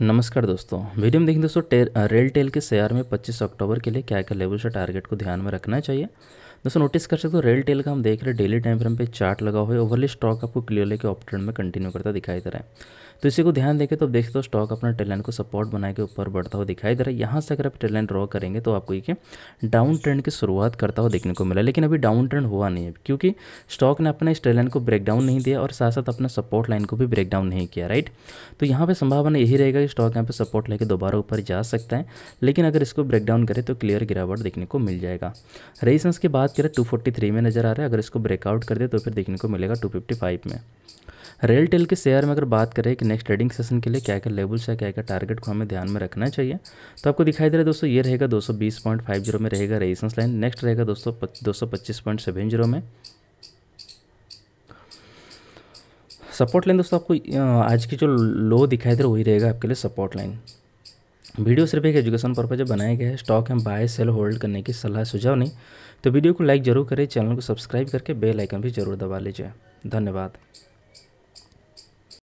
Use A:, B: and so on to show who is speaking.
A: नमस्कार दोस्तों वीडियो में देखें दोस्तों रेल टेल के शेयर में 25 अक्टूबर के लिए क्या क्या लेवल से टारगेट को ध्यान में रखना चाहिए दोस्तों नोटिस कर सकते हो रेल टेल का हम देख रहे हैं डेली टाइम फ्रेम पे चार्ट लगा हुआ है ओवरली स्टॉक आपको क्लियर लेके ऑप ट्रेंड में कंटिन्यू करता दिखाई दे रहा है तो इसी को ध्यान देखें तो आप देखते हो स्टॉक अपना ट्रेलाइन को सपोर्ट बना के ऊपर बढ़ता हुआ दिखाई दे रहा है यहाँ से अगर आप ट्रेलाइन ड्रॉ करेंगे तो आपको ये डाउन ट्रेंड की शुरुआत करता हुआ देखने को मिला लेकिन अभी डाउन ट्रेंड हुआ नहीं है क्योंकि स्टॉक ने अपना इस ट्रेलाइन को ब्रेक डाउन नहीं दिया और साथ साथ अपना सपोर्ट लाइन को भी ब्रेक डाउन नहीं किया राइट तो यहाँ पर संभावना यही रहेगा कि स्टॉक यहाँ पर सपोर्ट लेकर दोबारा ऊपर जा सकता है लेकिन अगर इसको ब्रेकडाउन करे तो क्लियर गिरावट देखने को मिल जाएगा रेजिस्टेंस के बाद बात करें 243 में नज़र आ रहा है अगर इसको ब्रेकआउट कर दे तो फिर देखने को मिलेगा 255 में रेलटेल के शेयर में अगर बात करें कि नेक्स्ट ट्रेडिंग सेशन के लिए क्या क्या लेवल्स है क्या क्या टारगेट को हमें ध्यान में रखना चाहिए तो आपको दिखाई दे रहा है दोस्तों ये रहेगा 220.50 में रहेगा रेजिस्टेंस लाइन नेक्स्ट रहेगा दोस्तों दो में सपोर्ट लाइन दोस्तों आपको आज की जो लो दिखाई दे रहा है वही रहेगा आपके लिए सपोर्ट लाइन वीडियो सिर्फ एक एजुकेशन पर्पज बनाया गया है स्टॉक हम बाय सेल होल्ड करने की सलाह सुझाव नहीं तो वीडियो को लाइक ज़रूर करें चैनल को सब्सक्राइब करके बेल आइकन भी ज़रूर दबा लीजिए धन्यवाद